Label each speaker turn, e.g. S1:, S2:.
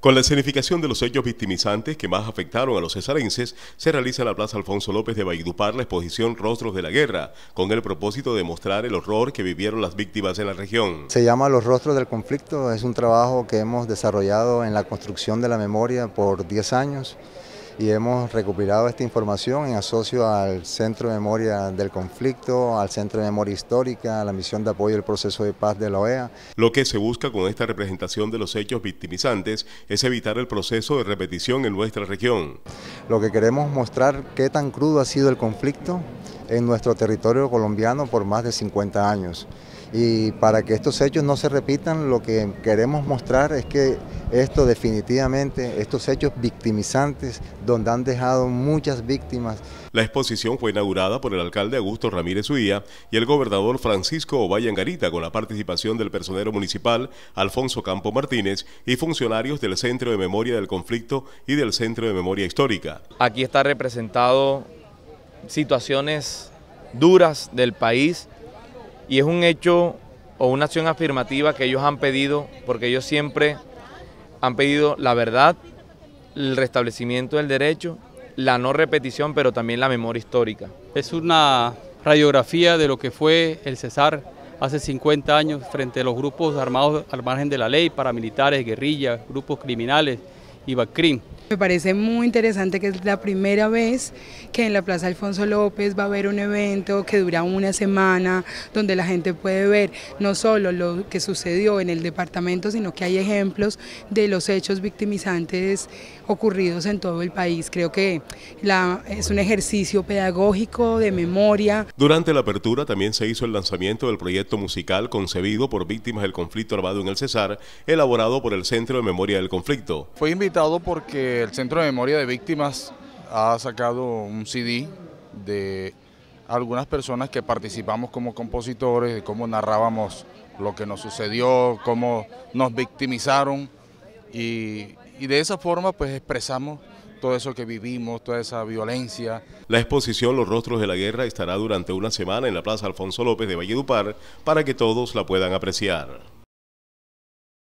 S1: Con la escenificación de los hechos victimizantes que más afectaron a los cesarenses, se realiza en la Plaza Alfonso López de Valledupar la exposición Rostros de la Guerra, con el propósito de mostrar el horror que vivieron las víctimas en la región.
S2: Se llama Los Rostros del Conflicto, es un trabajo que hemos desarrollado en la construcción de la memoria por 10 años y hemos recuperado esta información en asocio al Centro de Memoria del Conflicto, al Centro de Memoria Histórica, a la misión de apoyo al proceso de paz de la OEA.
S1: Lo que se busca con esta representación de los hechos victimizantes es evitar el proceso de repetición en nuestra región.
S2: Lo que queremos mostrar qué tan crudo ha sido el conflicto, en nuestro territorio colombiano por más de 50 años. Y para que estos hechos no se repitan, lo que queremos mostrar es que esto definitivamente, estos hechos victimizantes, donde han dejado muchas víctimas.
S1: La exposición fue inaugurada por el alcalde Augusto Ramírez Uía y el gobernador Francisco Ovalle Angarita, con la participación del personero municipal Alfonso Campo Martínez y funcionarios del Centro de Memoria del Conflicto y del Centro de Memoria Histórica. Aquí está representado situaciones duras del país y es un hecho
S3: o una acción afirmativa que ellos han pedido, porque ellos siempre han pedido la verdad, el restablecimiento del derecho, la no repetición, pero también la memoria histórica. Es una radiografía de lo que fue el Cesar hace 50 años frente a los grupos armados al margen de la ley, paramilitares, guerrillas, grupos criminales y BACRIM.
S4: Me parece muy interesante que es la primera vez que en la Plaza Alfonso López va a haber un evento que dura una semana, donde la gente puede ver no solo lo que sucedió en el departamento, sino que hay ejemplos de los hechos victimizantes ocurridos en todo el país. Creo que la, es un ejercicio pedagógico de memoria.
S1: Durante la apertura también se hizo el lanzamiento del proyecto musical concebido por víctimas del conflicto armado en el Cesar, elaborado por el Centro de Memoria del Conflicto.
S5: Fue invitado porque el Centro de Memoria de Víctimas ha sacado un CD de algunas personas que participamos como compositores, de cómo narrábamos lo que nos sucedió, cómo nos victimizaron y, de esa forma pues expresamos todo eso que vivimos, toda esa violencia.
S1: La exposición Los Rostros de la Guerra estará durante una semana en la Plaza Alfonso López de Valledupar para que todos la puedan apreciar.